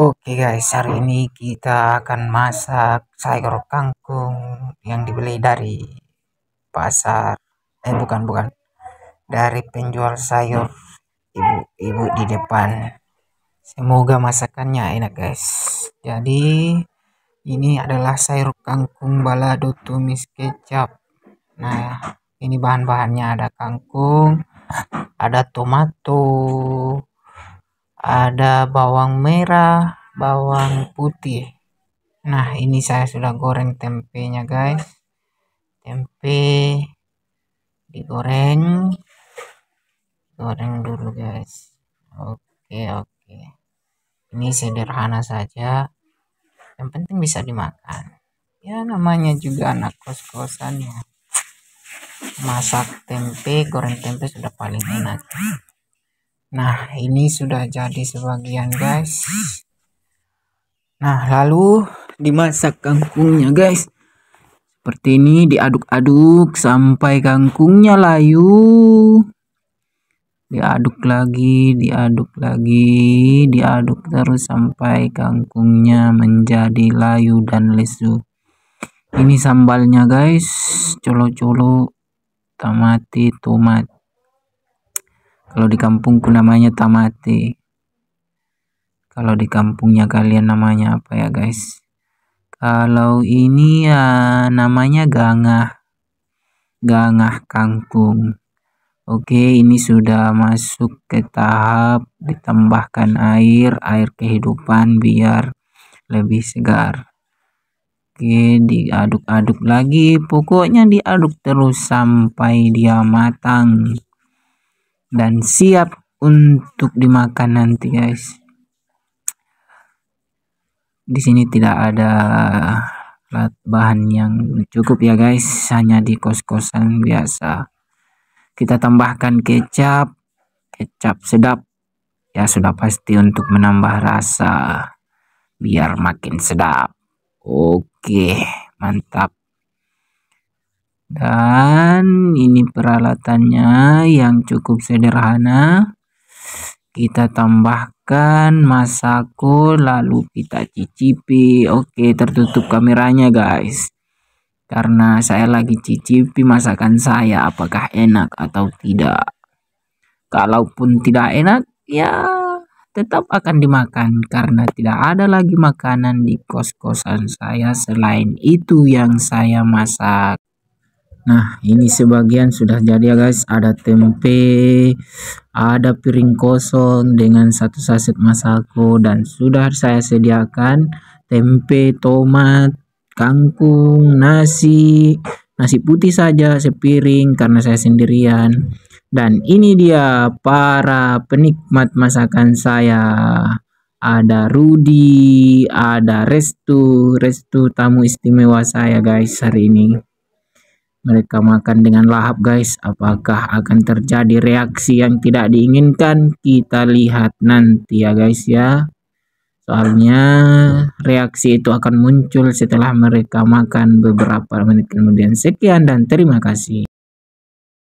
Oke okay guys, hari ini kita akan masak sayur kangkung yang dibeli dari pasar. Eh bukan bukan, dari penjual sayur ibu-ibu di depan. Semoga masakannya enak guys. Jadi ini adalah sayur kangkung balado tumis kecap. Nah ini bahan-bahannya ada kangkung, ada tomato, ada bawang merah, bawang putih. Nah, ini saya sudah goreng tempenya, guys. Tempe digoreng. Goreng dulu, guys. Oke, oke. Ini sederhana saja. Yang penting bisa dimakan. Ya, namanya juga anak kos-kosan ya. Masak tempe, goreng tempe sudah paling enak. Nah, ini sudah jadi sebagian, guys. Nah, lalu dimasak kangkungnya, guys. Seperti ini diaduk-aduk sampai kangkungnya layu. Diaduk lagi, diaduk lagi, diaduk terus sampai kangkungnya menjadi layu dan lesu. Ini sambalnya, guys. Colo-colo, tomati tomat. Kalau di kampungku namanya tamate. Kalau di kampungnya kalian namanya apa ya guys? Kalau ini ya namanya gangah. Gangah kangkung. Oke, ini sudah masuk ke tahap ditambahkan air, air kehidupan biar lebih segar. Oke, diaduk-aduk lagi. Pokoknya diaduk terus sampai dia matang dan siap untuk dimakan nanti guys di sini tidak ada bahan yang cukup ya guys hanya di kos-kosan biasa kita tambahkan kecap kecap sedap ya sudah pasti untuk menambah rasa biar makin sedap oke mantap dan ini peralatannya yang cukup sederhana. Kita tambahkan masako lalu kita cicipi. Oke, tertutup kameranya guys. Karena saya lagi cicipi masakan saya apakah enak atau tidak. Kalaupun tidak enak ya tetap akan dimakan karena tidak ada lagi makanan di kos-kosan saya selain itu yang saya masak. Nah, ini sebagian sudah jadi ya guys. Ada tempe, ada piring kosong dengan satu saset masako dan sudah saya sediakan tempe, tomat, kangkung, nasi, nasi putih saja sepiring karena saya sendirian. Dan ini dia para penikmat masakan saya. Ada Rudi, ada Restu, Restu tamu istimewa saya guys hari ini mereka makan dengan lahap guys apakah akan terjadi reaksi yang tidak diinginkan kita lihat nanti ya guys ya soalnya reaksi itu akan muncul setelah mereka makan beberapa menit kemudian sekian dan terima kasih